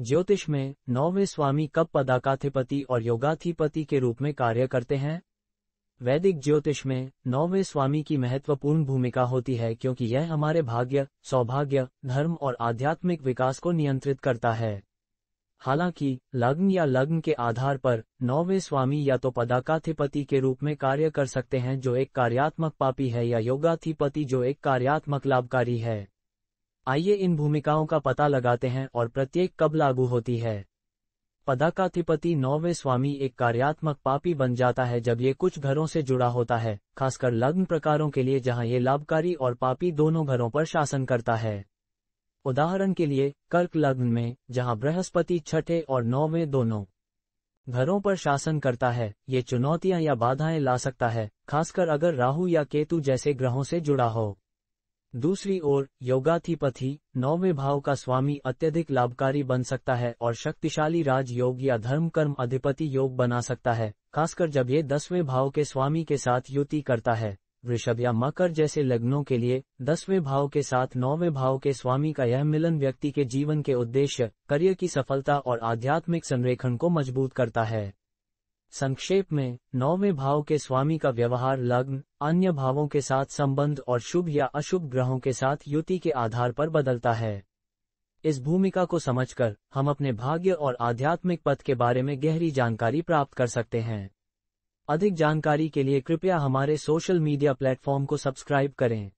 ज्योतिष में नौवे स्वामी कब पदाकाथिपति और योगाधिपति के रूप में कार्य करते हैं वैदिक ज्योतिष में नौवे स्वामी की महत्वपूर्ण भूमिका होती है क्योंकि यह हमारे भाग्य सौभाग्य धर्म और आध्यात्मिक विकास को नियंत्रित करता है हालांकि लग्न या लग्न के आधार पर नौवे स्वामी या तो पदाकाथिपति के रूप में कार्य कर सकते हैं जो एक कार्यात्मक पापी है या योगाधिपति जो एक कार्यात्मक लाभकारी है आइए इन भूमिकाओं का पता लगाते हैं और प्रत्येक कब लागू होती है पदाकाधिपति नौवे स्वामी एक कार्यात्मक पापी बन जाता है जब ये कुछ घरों से जुड़ा होता है खासकर लग्न प्रकारों के लिए जहां ये लाभकारी और पापी दोनों घरों पर शासन करता है उदाहरण के लिए कर्क लग्न में जहां बृहस्पति छठे और नौवें दोनों घरों पर शासन करता है ये चुनौतियां या बाधाएं ला सकता है खासकर अगर राहु या केतु जैसे ग्रहों से जुड़ा हो दूसरी ओर योगाधिपति नौवे भाव का स्वामी अत्यधिक लाभकारी बन सकता है और शक्तिशाली राज योग या धर्म कर्म अधिपति योग बना सकता है खासकर जब ये दसवें भाव के स्वामी के साथ युति करता है वृषभ या मकर जैसे लग्नों के लिए दसवें भाव के साथ नौवें भाव के स्वामी का यह मिलन व्यक्ति के जीवन के उद्देश्य करियर की सफलता और आध्यात्मिक संरेखण को मजबूत करता है संक्षेप में नौवें भाव के स्वामी का व्यवहार लग्न अन्य भावों के साथ संबंध और शुभ या अशुभ ग्रहों के साथ युति के आधार पर बदलता है इस भूमिका को समझकर हम अपने भाग्य और आध्यात्मिक पथ के बारे में गहरी जानकारी प्राप्त कर सकते हैं अधिक जानकारी के लिए कृपया हमारे सोशल मीडिया प्लेटफॉर्म को सब्सक्राइब करें